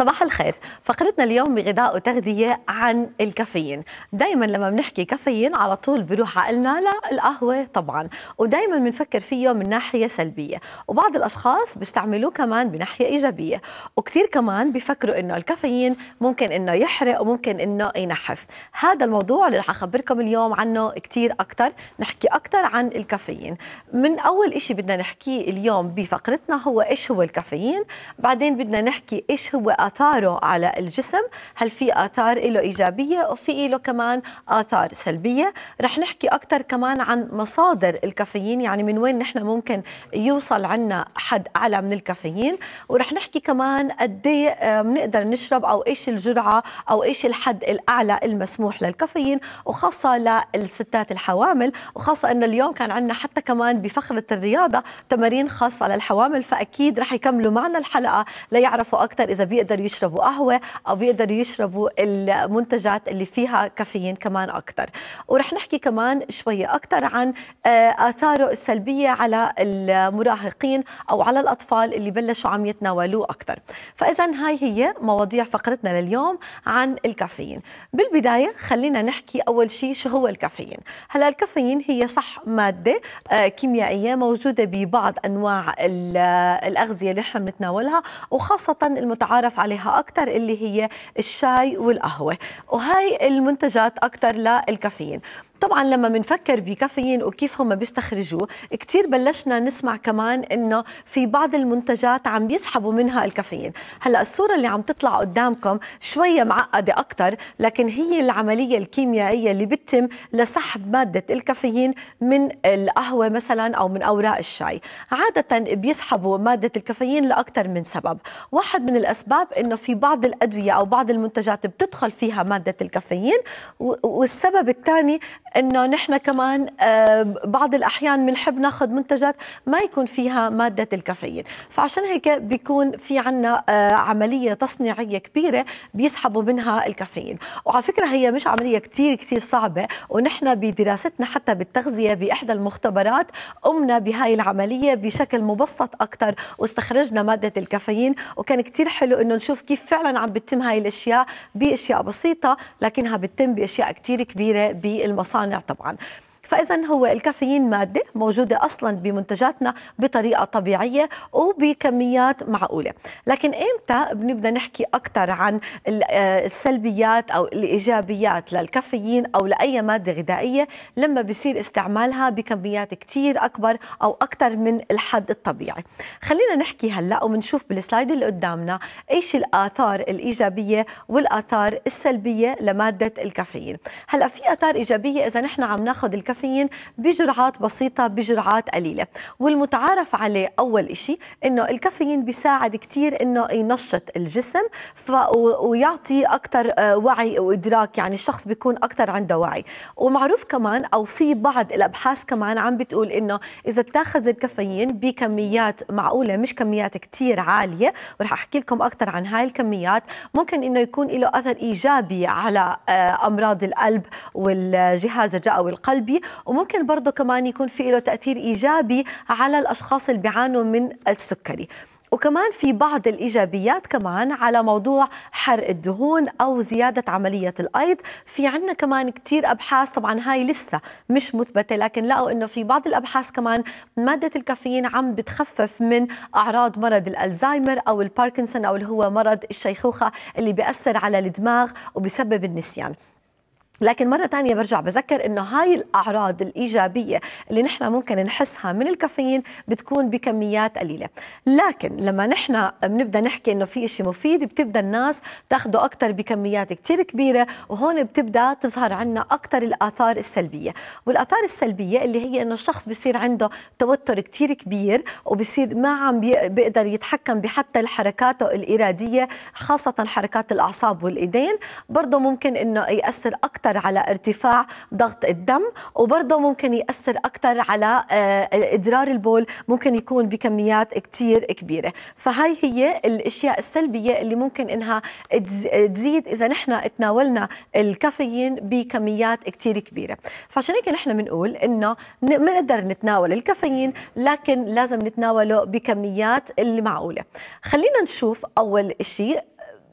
صباح الخير فقرتنا اليوم بغذاء وتغذية عن الكافيين دايما لما بنحكي كافيين على طول بروح عقلنا لا القهوة طبعا ودايما بنفكر فيه من ناحية سلبية وبعض الأشخاص بيستعملوه كمان بناحية إيجابية وكثير كمان بيفكروا إنه الكافيين ممكن إنه يحرق وممكن إنه ينحف هذا الموضوع اللي رح أخبركم اليوم عنه كثير أكثر نحكي أكثر عن الكافيين من أول إشي بدنا نحكيه اليوم بفقرتنا هو إيش هو الكافيين بعدين بدنا نحكي إيش هو اثاره على الجسم هل في اثار له ايجابيه وفي له كمان اثار سلبيه رح نحكي اكثر كمان عن مصادر الكافيين يعني من وين نحن ممكن يوصل عنا حد اعلى من الكافيين ورح نحكي كمان قد بنقدر إيه، آه، نشرب او ايش الجرعه او ايش الحد الاعلى المسموح للكافيين وخاصه للستات الحوامل وخاصه انه اليوم كان عندنا حتى كمان بفخره الرياضه تمارين خاصه للحوامل فاكيد رح يكملوا معنا الحلقه ليعرفوا اكثر اذا بيقدر بيقدروا يشربوا قهوه او بيقدروا يشربوا المنتجات اللي فيها كافيين كمان اكثر ورح نحكي كمان شويه اكثر عن آه، اثاره السلبيه على المراهقين او على الاطفال اللي بلشوا عم يتناولوه اكثر فاذا هاي هي مواضيع فقرتنا لليوم عن الكافيين بالبدايه خلينا نحكي اول شيء شو هو الكافيين هلا الكافيين هي صح ماده آه، كيميائيه موجوده ببعض انواع آه، الاغذيه اللي احنا بنتناولها وخاصه المتعارف على عليها اكثر اللي هي الشاي والقهوه وهي المنتجات اكثر للكافيين طبعا لما بنفكر بكافيين وكيف هم بيستخرجوه كثير بلشنا نسمع كمان انه في بعض المنتجات عم بيسحبوا منها الكافيين هلا الصوره اللي عم تطلع قدامكم شويه معقده اكثر لكن هي العمليه الكيميائيه اللي بتتم لسحب ماده الكافيين من القهوه مثلا او من اوراق الشاي عاده بيسحبوا ماده الكافيين لاكثر من سبب واحد من الاسباب انه في بعض الادويه او بعض المنتجات بتدخل فيها ماده الكافيين والسبب الثاني انه نحن كمان آه، بعض الاحيان بنحب ناخذ منتجات ما يكون فيها ماده الكافيين فعشان هيك بيكون في عنا آه، عمليه تصنيعيه كبيره بيسحبوا منها الكافيين وعلى فكره هي مش عمليه كثير كثير صعبه ونحن بدراستنا حتى بالتغذيه باحدى المختبرات قمنا بهاي العمليه بشكل مبسط اكثر واستخرجنا ماده الكافيين وكان كثير حلو انه نشوف كيف فعلا عم بتتم هاي الاشياء باشياء بسيطه لكنها بتتم باشياء كثير كبيره بالمصانع مصانع طبعا فإذا هو الكافيين مادة موجودة أصلا بمنتجاتنا بطريقة طبيعية وبكميات معقولة لكن إمتى بنبدأ نحكي أكثر عن آه، السلبيات أو الإيجابيات للكافيين أو لأي مادة غذائية لما بصير استعمالها بكميات كتير أكبر أو أكثر من الحد الطبيعي خلينا نحكي هلأ وبنشوف بالسلايد اللي قدامنا إيش الآثار الإيجابية والآثار السلبية لمادة الكافيين هلأ في آثار إيجابية إذا نحن عم ناخذ الكافيين الوراثيين بجرعات بسيطة بجرعات قليلة والمتعارف عليه أول شيء أنه الكافيين بيساعد كثير أنه ينشط الجسم ف... ويعطي أكثر آه، وعي وإدراك يعني الشخص بيكون أكثر عنده وعي ومعروف كمان أو في بعض الأبحاث كمان عم بتقول أنه إذا اتخذ الكافيين بكميات معقولة مش كميات كثير عالية ورح أحكي لكم أكثر عن هاي الكميات ممكن أنه يكون له أثر إيجابي على آه، أمراض القلب والجهاز الرئوي القلبي وممكن برضه كمان يكون في له تاثير ايجابي على الاشخاص اللي بيعانوا من السكري وكمان في بعض الإيجابيات كمان على موضوع حرق الدهون أو زيادة عملية الأيض في عندنا كمان كثير أبحاث طبعا هاي لسه مش مثبتة لكن لقوا أنه في بعض الأبحاث كمان مادة الكافيين عم بتخفف من أعراض مرض الألزهايمر أو الباركنسون أو اللي هو مرض الشيخوخة اللي بيأثر على الدماغ وبسبب النسيان لكن مرة تانية برجع بذكر إنه هاي الأعراض الإيجابية اللي نحن ممكن نحسها من الكافيين بتكون بكميات قليلة لكن لما نحن بنبدأ نحكي إنه في إشي مفيد بتبدأ الناس تاخده أكتر بكميات كتير كبيرة وهون بتبدأ تظهر عنا أكتر الآثار السلبية والآثار السلبية اللي هي إنه الشخص بصير عنده توتر كتير كبير وبصير ما عم بيقدر يتحكم بحتى حركاته الإرادية خاصة حركات الأعصاب والإيدين برضه ممكن إنه يأثر أكتر اكثر على ارتفاع ضغط الدم وبرضه ممكن يأثر أكثر على آه، إدرار البول ممكن يكون بكميات كثير كبيرة فهاي هي الأشياء السلبية اللي ممكن إنها تزيد إذا نحن تناولنا الكافيين بكميات كثير كبيرة فعشان هيك نحن بنقول إنه بنقدر نتناول الكافيين لكن لازم نتناوله بكميات اللي معقولة خلينا نشوف أول شيء آه،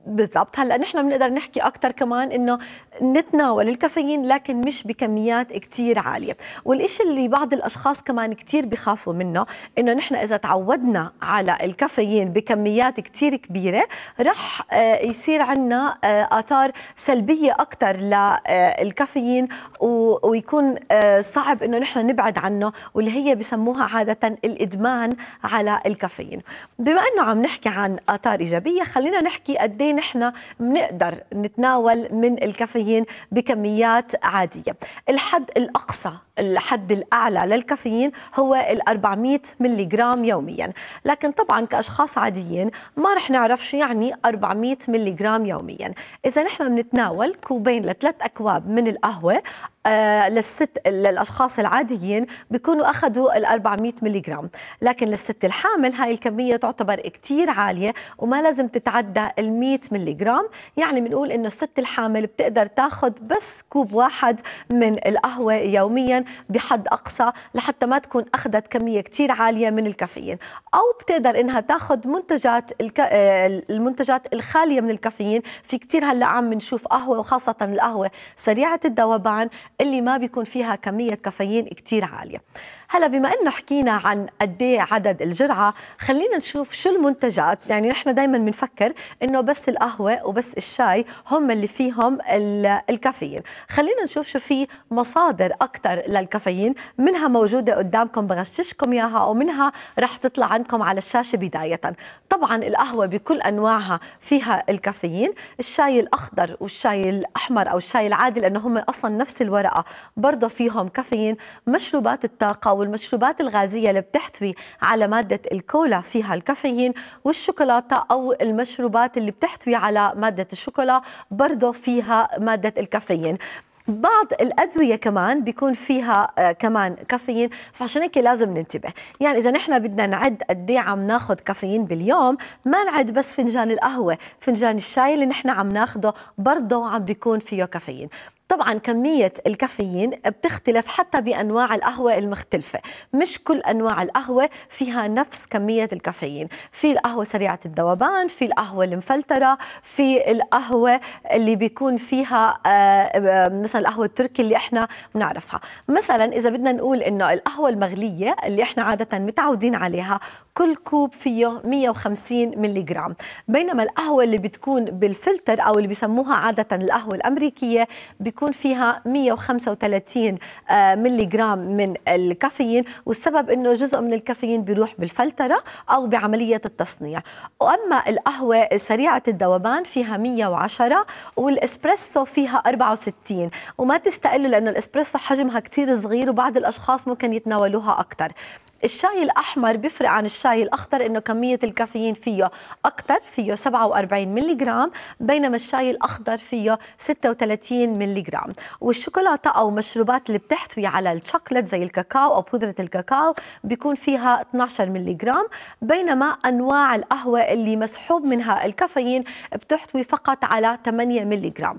بالضبط هلا نحن بنقدر نحكي اكثر كمان انه نتناول الكافيين لكن مش بكميات كتير عالية والإشي اللي بعض الأشخاص كمان كتير بخافوا منه إنه نحن إذا تعودنا على الكافيين بكميات كتير كبيرة رح آه، يصير عنا آه، آثار سلبية أكتر للكافيين آه، ويكون صعب إنه نحن نبعد عنه واللي هي بسموها عادة الإدمان على الكافيين بما إنه عم نحكي عن آثار إيجابية خلينا نحكي قد إيه نحن بنقدر نتناول من الكافيين الكافيين بكميات عادية الحد الأقصى الحد الأعلى للكافيين هو ال 400 ملي جرام يوميا لكن طبعا كأشخاص عاديين ما رح نعرف شو يعني 400 ملي جرام يوميا إذا نحن بنتناول كوبين لثلاث أكواب من القهوة آه، للست للاشخاص العاديين بيكونوا اخذوا ال 400 ملغ لكن للست الحامل هاي الكميه تعتبر كثير عاليه وما لازم تتعدى ال 100 ملغ يعني بنقول انه الست الحامل بتقدر تاخذ بس كوب واحد من القهوه يوميا بحد اقصى لحتى ما تكون اخذت كميه كثير عاليه من الكافيين او بتقدر انها تاخذ منتجات الك... آه، المنتجات الخاليه من الكافيين في كثير هلا عم نشوف قهوه وخاصه القهوه سريعه الذوبان اللي ما بيكون فيها كمية كافيين كتير عالية هلا بما انه حكينا عن قد إيه عدد الجرعه خلينا نشوف شو المنتجات يعني نحن دائما بنفكر انه بس القهوه وبس الشاي هم اللي فيهم الكافيين خلينا نشوف شو في مصادر اكثر للكافيين منها موجوده قدامكم بغششكم اياها ومنها رح تطلع عندكم على الشاشه بدايه طبعا القهوه بكل انواعها فيها الكافيين الشاي الاخضر والشاي الاحمر او الشاي العادي لانه هم اصلا نفس الورق الحرقه برضه فيهم كافيين مشروبات الطاقه والمشروبات الغازيه اللي بتحتوي على ماده الكولا فيها الكافيين والشوكولاته او المشروبات اللي بتحتوي على ماده الشوكولا برضه فيها ماده الكافيين بعض الادويه كمان بيكون فيها آه، كمان كافيين فعشان هيك لازم ننتبه يعني اذا نحن بدنا نعد قد ايه عم ناخذ كافيين باليوم ما نعد بس فنجان القهوه فنجان الشاي اللي نحن عم ناخده برضه عم بيكون فيه كافيين طبعا كمية الكافيين بتختلف حتى بأنواع القهوة المختلفة مش كل أنواع القهوة فيها نفس كمية الكافيين في القهوة سريعة الذوبان في القهوة المفلترة في القهوة اللي بيكون فيها آه، مثلا القهوة التركي اللي احنا بنعرفها مثلا إذا بدنا نقول إنه القهوة المغلية اللي احنا عادة متعودين عليها كل كوب فيه 150 ملي جرام بينما القهوة اللي بتكون بالفلتر أو اللي بيسموها عادة القهوة الأمريكية بيكون فيها 135 ملي جرام من الكافيين والسبب أنه جزء من الكافيين بيروح بالفلترة أو بعملية التصنيع وأما القهوة سريعة الذوبان فيها 110 والإسبريسو فيها 64 وما تستقلوا لأنه الإسبريسو حجمها كتير صغير وبعض الأشخاص ممكن يتناولوها أكثر الشاي الاحمر بيفرق عن الشاي الاخضر انه كميه الكافيين فيه اكثر فيه 47 ملي جرام بينما الشاي الاخضر فيه 36 ملي جرام والشوكولاته او مشروبات اللي بتحتوي على الشوكليت زي الكاكاو او بودره الكاكاو بيكون فيها 12 ملي جرام بينما انواع القهوه اللي مسحوب منها الكافيين بتحتوي فقط على 8 ملي جرام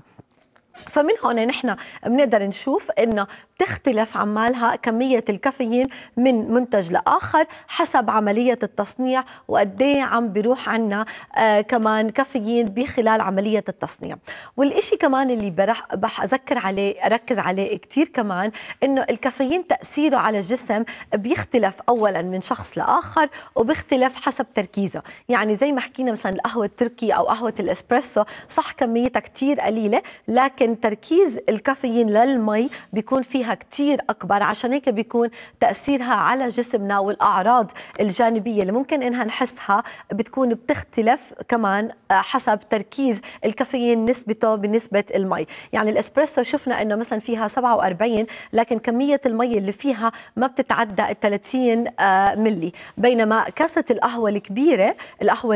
فمن هون نحن بنقدر نشوف انه بتختلف عمالها كميه الكافيين من منتج لاخر حسب عمليه التصنيع وقد إيه عم بيروح عنا آه كمان كافيين بخلال عمليه التصنيع والشيء كمان اللي برح بح اذكر عليه اركز عليه كثير كمان انه الكافيين تاثيره على الجسم بيختلف اولا من شخص لاخر وبيختلف حسب تركيزه يعني زي ما حكينا مثلا القهوه التركي او قهوه الاسبريسو صح كميتها كثير قليله لكن لكن تركيز الكافيين للمي بيكون فيها كثير اكبر عشان هيك بيكون تاثيرها على جسمنا والاعراض الجانبيه اللي ممكن انها نحسها بتكون بتختلف كمان آه، حسب تركيز الكافيين نسبته بنسبه المي يعني الاسبريسو شفنا انه مثلا فيها 47 لكن كميه المي اللي فيها ما بتتعدى ال 30 ملي بينما كاسه القهوه الكبيره القهوه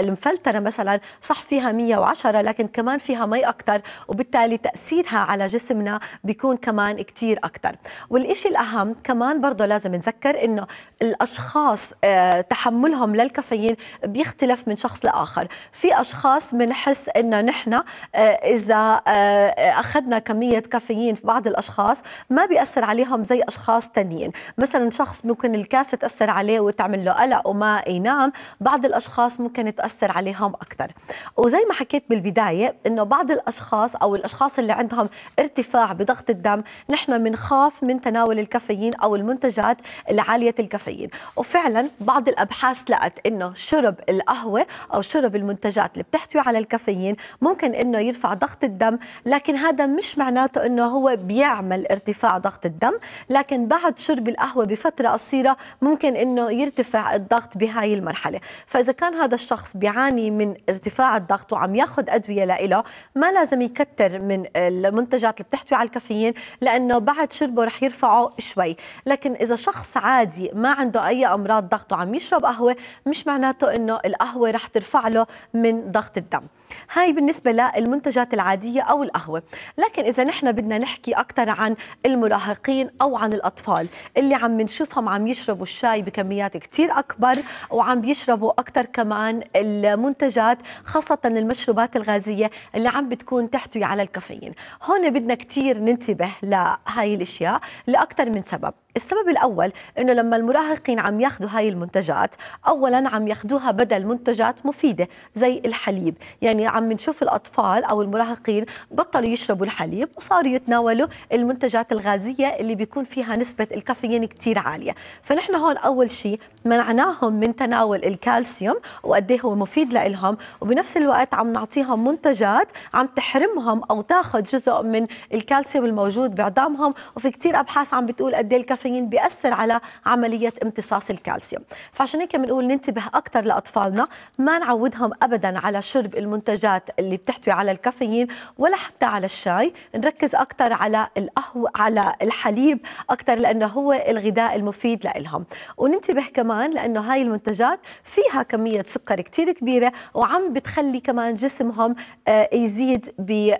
المفلتره مثلا صح فيها 110 لكن كمان فيها مي اكثر وبالتالي تأثيرها على جسمنا بيكون كمان كتير أكتر والإشي الأهم كمان برضه لازم نذكر إنه الأشخاص آه، تحملهم للكافيين بيختلف من شخص لآخر في أشخاص بنحس إنه نحن آه، إذا آه، أخذنا كمية كافيين في بعض الأشخاص ما بيأثر عليهم زي أشخاص تانيين مثلا شخص ممكن الكاسة تأثر عليه وتعمل له قلق وما ينام بعض الأشخاص ممكن تأثر عليهم أكثر وزي ما حكيت بالبداية إنه بعض الأشخاص او الاشخاص اللي عندهم ارتفاع بضغط الدم نحن بنخاف من تناول الكافيين او المنتجات العاليه الكافيين وفعلا بعض الابحاث لقت انه شرب القهوه او شرب المنتجات اللي بتحتوي على الكافيين ممكن انه يرفع ضغط الدم لكن هذا مش معناته انه هو بيعمل ارتفاع ضغط الدم لكن بعد شرب القهوه بفتره قصيره ممكن انه يرتفع الضغط بهاي المرحله فاذا كان هذا الشخص بيعاني من ارتفاع الضغط وعم ياخذ ادويه لإله ما لازم يكتر اكثر من المنتجات اللي بتحتوي على الكافيين لانه بعد شربه رح يرفعه شوي لكن اذا شخص عادي ما عنده اي امراض ضغطه عم يشرب قهوه مش معناته انه القهوه رح ترفع له من ضغط الدم هاي بالنسبة للمنتجات العادية أو القهوة لكن إذا نحن بدنا نحكي أكثر عن المراهقين أو عن الأطفال اللي عم نشوفهم عم يشربوا الشاي بكميات كتير أكبر وعم بيشربوا أكثر كمان المنتجات خاصة المشروبات الغازية اللي عم بتكون تحتوي على الكافيين هون بدنا كتير ننتبه لهاي الأشياء لأكثر من سبب السبب الأول أنه لما المراهقين عم ياخذوا هاي المنتجات أولا عم ياخذوها بدل منتجات مفيدة زي الحليب يعني عم نشوف الأطفال أو المراهقين بطلوا يشربوا الحليب وصاروا يتناولوا المنتجات الغازية اللي بيكون فيها نسبة الكافيين كتير عالية فنحن هون أول شيء منعناهم من تناول الكالسيوم وقد إيه هو مفيد لإلهم وبنفس الوقت عم نعطيهم منتجات عم تحرمهم أو تاخذ جزء من الكالسيوم الموجود بعظامهم وفي كتير أبحاث عم بتقول قد إيه الكافيين الكافيين بيأثر على عملية امتصاص الكالسيوم فعشان هيك بنقول ننتبه أكثر لأطفالنا ما نعودهم أبدا على شرب المنتجات اللي بتحتوي على الكافيين ولا حتى على الشاي نركز أكثر على القهوة على الحليب أكثر لأنه هو الغذاء المفيد لإلهم وننتبه كمان لأنه هاي المنتجات فيها كمية سكر كتير كبيرة وعم بتخلي كمان جسمهم آه، يزيد ب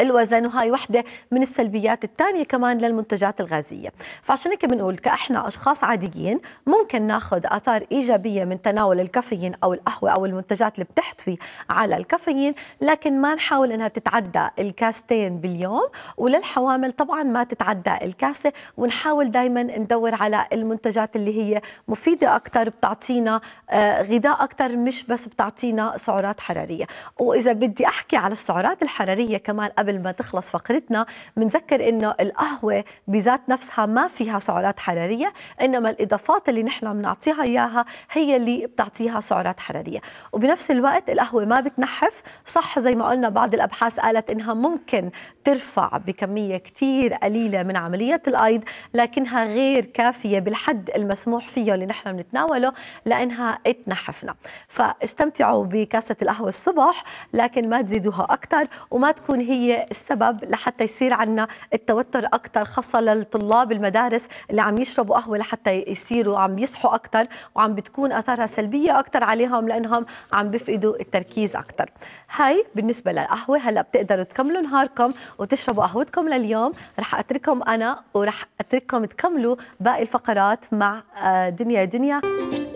الوزن وهاي وحدة من السلبيات الثانية كمان للمنتجات الغازية فعشان هيك بنقول كإحنا أشخاص عاديين ممكن ناخذ آثار إيجابية من تناول الكافيين أو القهوة أو المنتجات اللي بتحتوي على الكافيين لكن ما نحاول إنها تتعدى الكاستين باليوم وللحوامل طبعا ما تتعدى الكاسة ونحاول دايما ندور على المنتجات اللي هي مفيدة أكثر بتعطينا آه، غذاء أكثر مش بس بتعطينا سعرات حرارية وإذا بدي أحكي على السعرات الحرارية كمان قبل ما تخلص فقرتنا بنذكر انه القهوه بذات نفسها ما فيها سعرات حراريه انما الاضافات اللي نحن بنعطيها اياها هي اللي بتعطيها سعرات حراريه وبنفس الوقت القهوه ما بتنحف صح زي ما قلنا بعض الابحاث قالت انها ممكن ترفع بكميه كثير قليله من عمليه الايض لكنها غير كافيه بالحد المسموح فيه اللي نحن بنتناوله لانها تنحفنا فاستمتعوا بكاسه القهوه الصبح لكن ما تزيدوها اكثر وما تكون هي هي السبب لحتى يصير عندنا التوتر اكثر خاصه للطلاب المدارس اللي عم يشربوا قهوه لحتى يصيروا عم يصحوا اكثر وعم بتكون اثارها سلبيه اكثر عليهم لانهم عم بفقدوا التركيز اكثر هاي بالنسبه للقهوه هلا بتقدروا تكملوا نهاركم وتشربوا قهوتكم لليوم رح اترككم انا ورح اترككم تكملوا باقي الفقرات مع آه، دنيا دنيا